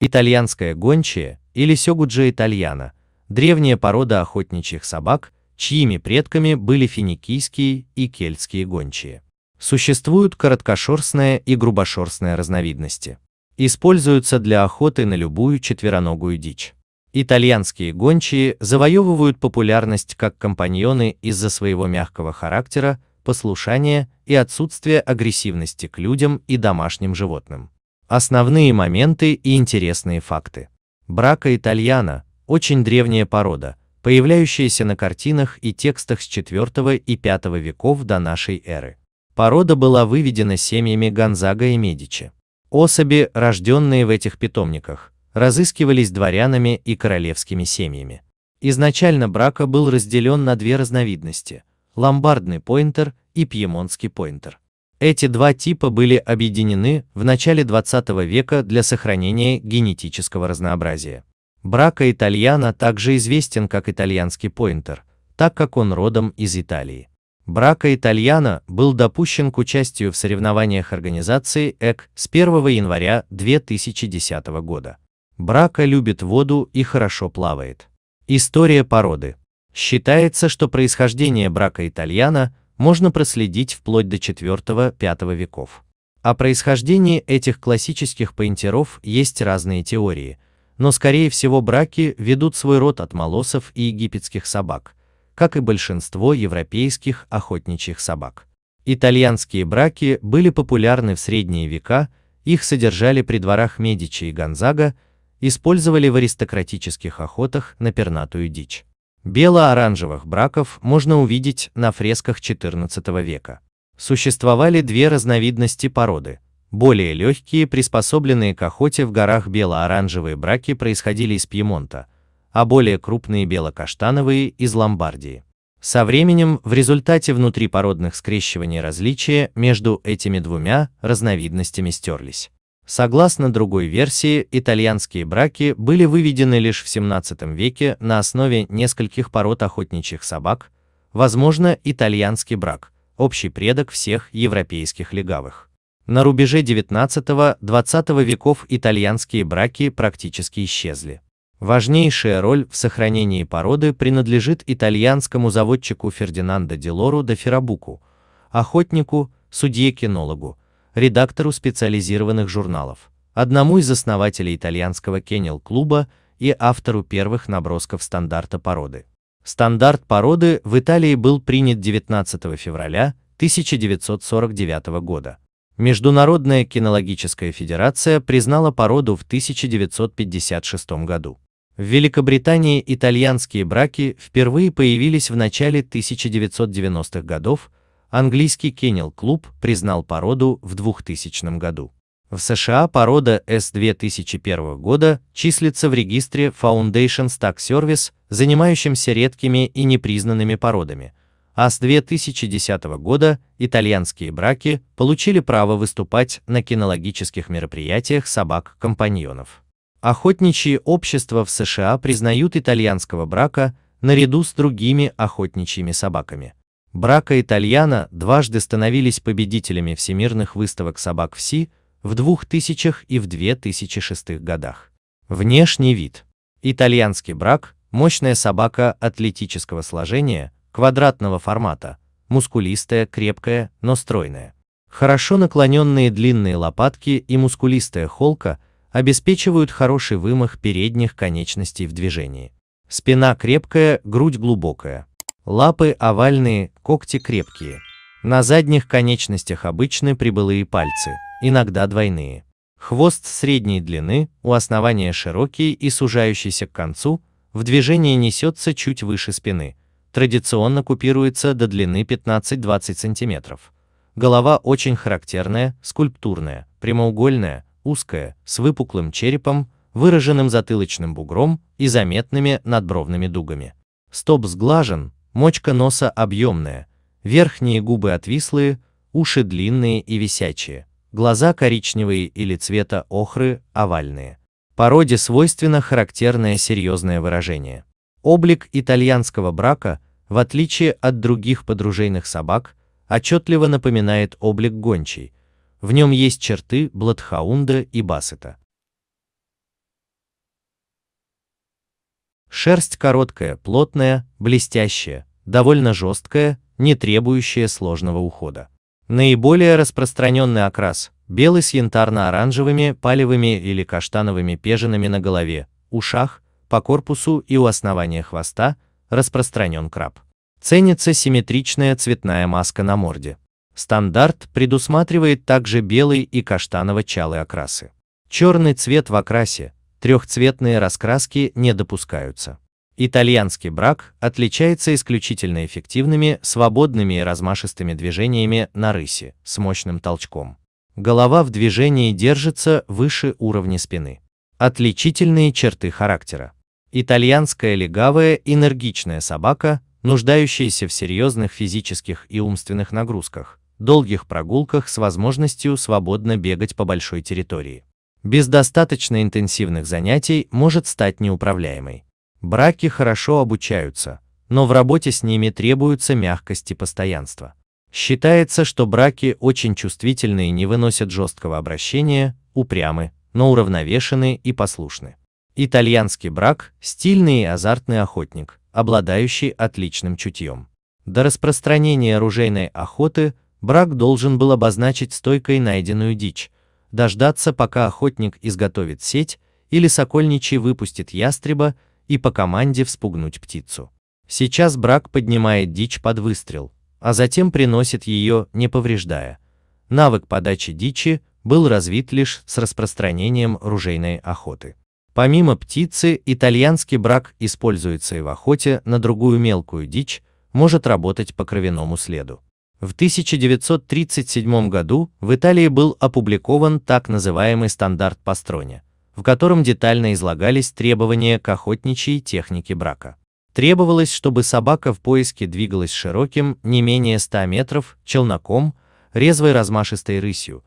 Итальянская гончая или сёгуджи итальяна – древняя порода охотничьих собак, чьими предками были финикийские и кельтские гончие. Существуют короткошерстная и грубошерстная разновидности. Используются для охоты на любую четвероногую дичь. Итальянские гончие завоевывают популярность как компаньоны из-за своего мягкого характера, послушания и отсутствия агрессивности к людям и домашним животным. Основные моменты и интересные факты. Брака итальяна – очень древняя порода, появляющаяся на картинах и текстах с IV и V веков до нашей эры. Порода была выведена семьями Гонзага и Медичи. Особи, рожденные в этих питомниках, разыскивались дворянами и королевскими семьями. Изначально брака был разделен на две разновидности – ломбардный поинтер и пьемонтский поинтер. Эти два типа были объединены в начале 20 века для сохранения генетического разнообразия. Брака итальяна также известен как итальянский поинтер, так как он родом из Италии. Брака итальяна был допущен к участию в соревнованиях организации ЭК с 1 января 2010 года. Брака любит воду и хорошо плавает. История породы. Считается, что происхождение брака итальяна можно проследить вплоть до IV-V веков. О происхождении этих классических поинтеров есть разные теории, но скорее всего браки ведут свой род от молосов и египетских собак, как и большинство европейских охотничьих собак. Итальянские браки были популярны в средние века, их содержали при дворах Медичи и Гонзага, использовали в аристократических охотах на пернатую дичь. Бело-оранжевых браков можно увидеть на фресках XIV века. Существовали две разновидности породы. Более легкие, приспособленные к охоте в горах бело-оранжевые браки происходили из Пьемонта, а более крупные бело-каштановые из Ломбардии. Со временем в результате внутрипородных скрещиваний различия между этими двумя разновидностями стерлись. Согласно другой версии, итальянские браки были выведены лишь в 17 веке на основе нескольких пород охотничьих собак, возможно, итальянский брак, общий предок всех европейских легавых. На рубеже 19-20 веков итальянские браки практически исчезли. Важнейшая роль в сохранении породы принадлежит итальянскому заводчику Фердинандо Делору де Ферабуку, охотнику, судье-кинологу, редактору специализированных журналов, одному из основателей итальянского кеннел-клуба и автору первых набросков стандарта породы. Стандарт породы в Италии был принят 19 февраля 1949 года. Международная кинологическая федерация признала породу в 1956 году. В Великобритании итальянские браки впервые появились в начале 1990-х годов, Английский кennел-клуб признал породу в 2000 году. В США порода с 2001 года числится в регистре Foundation Stock Service, занимающимся редкими и непризнанными породами, а с 2010 года итальянские браки получили право выступать на кинологических мероприятиях собак-компаньонов. Охотничьи общества в США признают итальянского брака наряду с другими охотничьими собаками. Брака Итальяна дважды становились победителями всемирных выставок собак в Си в 2000 и в 2006 годах. Внешний вид. Итальянский брак – мощная собака атлетического сложения, квадратного формата, мускулистая, крепкая, но стройная. Хорошо наклоненные длинные лопатки и мускулистая холка обеспечивают хороший вымах передних конечностей в движении. Спина крепкая, грудь глубокая. Лапы овальные, когти крепкие. На задних конечностях обычны прибылые пальцы, иногда двойные. Хвост средней длины, у основания широкий и сужающийся к концу, в движении несется чуть выше спины, традиционно купируется до длины 15-20 см. Голова очень характерная, скульптурная, прямоугольная, узкая, с выпуклым черепом, выраженным затылочным бугром и заметными надбровными дугами. Стоп сглажен, Мочка носа объемная, верхние губы отвислые, уши длинные и висячие, глаза коричневые или цвета охры, овальные. Породе свойственно характерное серьезное выражение. Облик итальянского брака, в отличие от других подружейных собак, отчетливо напоминает облик гончей. В нем есть черты бладхаунда и бассета. Шерсть короткая, плотная, блестящая, довольно жесткое, не требующее сложного ухода. Наиболее распространенный окрас – белый с янтарно-оранжевыми, палевыми или каштановыми пежинами на голове, ушах, по корпусу и у основания хвоста, распространен краб. Ценится симметричная цветная маска на морде. Стандарт предусматривает также белый и каштаново-чалый окрасы. Черный цвет в окрасе, трехцветные раскраски не допускаются. Итальянский брак отличается исключительно эффективными, свободными и размашистыми движениями на рысе, с мощным толчком. Голова в движении держится выше уровня спины. Отличительные черты характера. Итальянская легавая энергичная собака, нуждающаяся в серьезных физических и умственных нагрузках, долгих прогулках с возможностью свободно бегать по большой территории. Без достаточно интенсивных занятий может стать неуправляемой. Браки хорошо обучаются, но в работе с ними требуются мягкость и постоянство. Считается, что браки очень чувствительны и не выносят жесткого обращения, упрямы, но уравновешены и послушны. Итальянский брак – стильный и азартный охотник, обладающий отличным чутьем. До распространения оружейной охоты брак должен был обозначить стойкой найденную дичь, дождаться, пока охотник изготовит сеть или сокольничий выпустит ястреба и по команде вспугнуть птицу. Сейчас брак поднимает дичь под выстрел, а затем приносит ее, не повреждая. Навык подачи дичи был развит лишь с распространением ружейной охоты. Помимо птицы, итальянский брак используется и в охоте на другую мелкую дичь, может работать по кровяному следу. В 1937 году в Италии был опубликован так называемый стандарт Пастроне, в котором детально излагались требования к охотничьей технике брака. Требовалось, чтобы собака в поиске двигалась широким, не менее 100 метров, челноком, резвой размашистой рысью,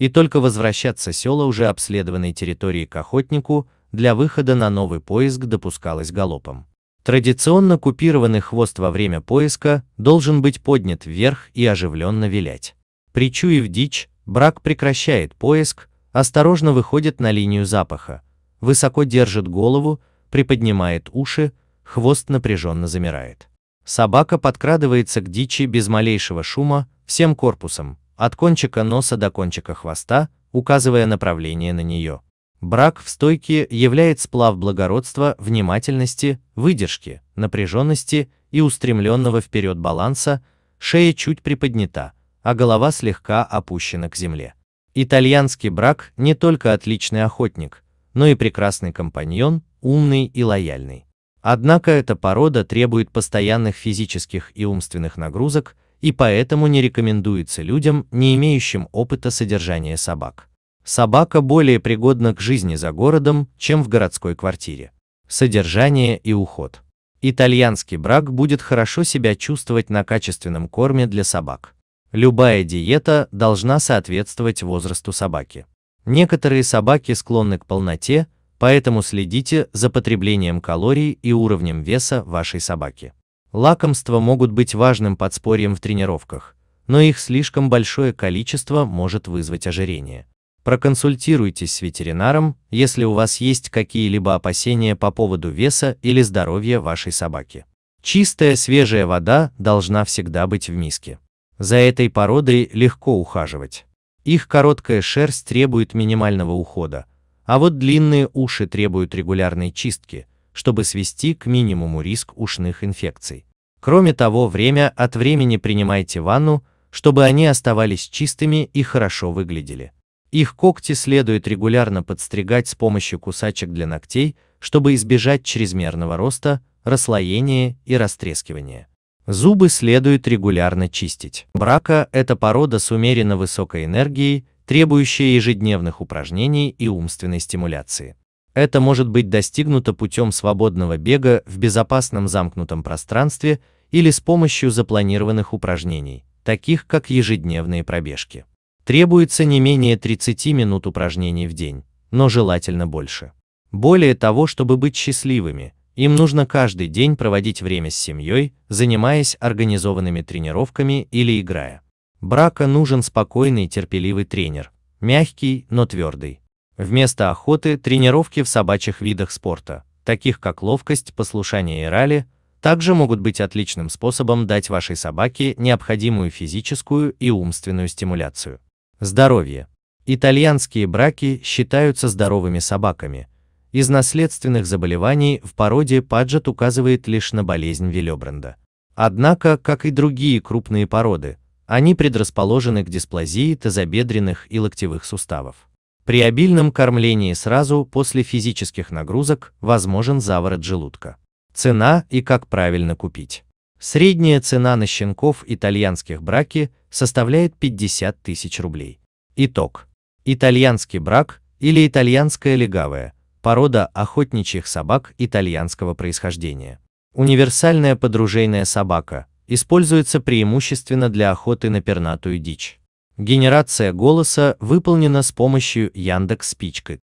и только возвращаться села уже обследованной территории к охотнику для выхода на новый поиск допускалось галопом. Традиционно купированный хвост во время поиска должен быть поднят вверх и оживленно вилять. Причуяв дичь, брак прекращает поиск, осторожно выходит на линию запаха, высоко держит голову, приподнимает уши, хвост напряженно замирает. Собака подкрадывается к дичи без малейшего шума, всем корпусом, от кончика носа до кончика хвоста, указывая направление на нее. Брак в стойке является сплав благородства, внимательности, выдержки, напряженности и устремленного вперед баланса, шея чуть приподнята, а голова слегка опущена к земле. Итальянский брак не только отличный охотник, но и прекрасный компаньон, умный и лояльный. Однако эта порода требует постоянных физических и умственных нагрузок, и поэтому не рекомендуется людям, не имеющим опыта содержания собак. Собака более пригодна к жизни за городом, чем в городской квартире. Содержание и уход. Итальянский брак будет хорошо себя чувствовать на качественном корме для собак. Любая диета должна соответствовать возрасту собаки. Некоторые собаки склонны к полноте, поэтому следите за потреблением калорий и уровнем веса вашей собаки. Лакомства могут быть важным подспорьем в тренировках, но их слишком большое количество может вызвать ожирение. Проконсультируйтесь с ветеринаром, если у вас есть какие-либо опасения по поводу веса или здоровья вашей собаки. Чистая свежая вода должна всегда быть в миске. За этой породой легко ухаживать. Их короткая шерсть требует минимального ухода, а вот длинные уши требуют регулярной чистки, чтобы свести к минимуму риск ушных инфекций. Кроме того, время от времени принимайте ванну, чтобы они оставались чистыми и хорошо выглядели. Их когти следует регулярно подстригать с помощью кусачек для ногтей, чтобы избежать чрезмерного роста, расслоения и растрескивания. Зубы следует регулярно чистить. Брака – это порода с умеренно высокой энергией, требующая ежедневных упражнений и умственной стимуляции. Это может быть достигнуто путем свободного бега в безопасном замкнутом пространстве или с помощью запланированных упражнений, таких как ежедневные пробежки. Требуется не менее 30 минут упражнений в день, но желательно больше. Более того, чтобы быть счастливыми, им нужно каждый день проводить время с семьей, занимаясь организованными тренировками или играя. Брака нужен спокойный и терпеливый тренер, мягкий, но твердый. Вместо охоты – тренировки в собачьих видах спорта, таких как ловкость, послушание и ралли, также могут быть отличным способом дать вашей собаке необходимую физическую и умственную стимуляцию. Здоровье. Итальянские браки считаются здоровыми собаками, из наследственных заболеваний в породе Паджет указывает лишь на болезнь Виллебранда. Однако, как и другие крупные породы, они предрасположены к дисплазии тазобедренных и локтевых суставов. При обильном кормлении сразу после физических нагрузок возможен заворот желудка. Цена и как правильно купить. Средняя цена на щенков итальянских браки составляет 50 тысяч рублей. Итог. Итальянский брак или итальянская легавая – порода охотничьих собак итальянского происхождения. Универсальная подружейная собака используется преимущественно для охоты на пернатую дичь. Генерация голоса выполнена с помощью Яндекс спички.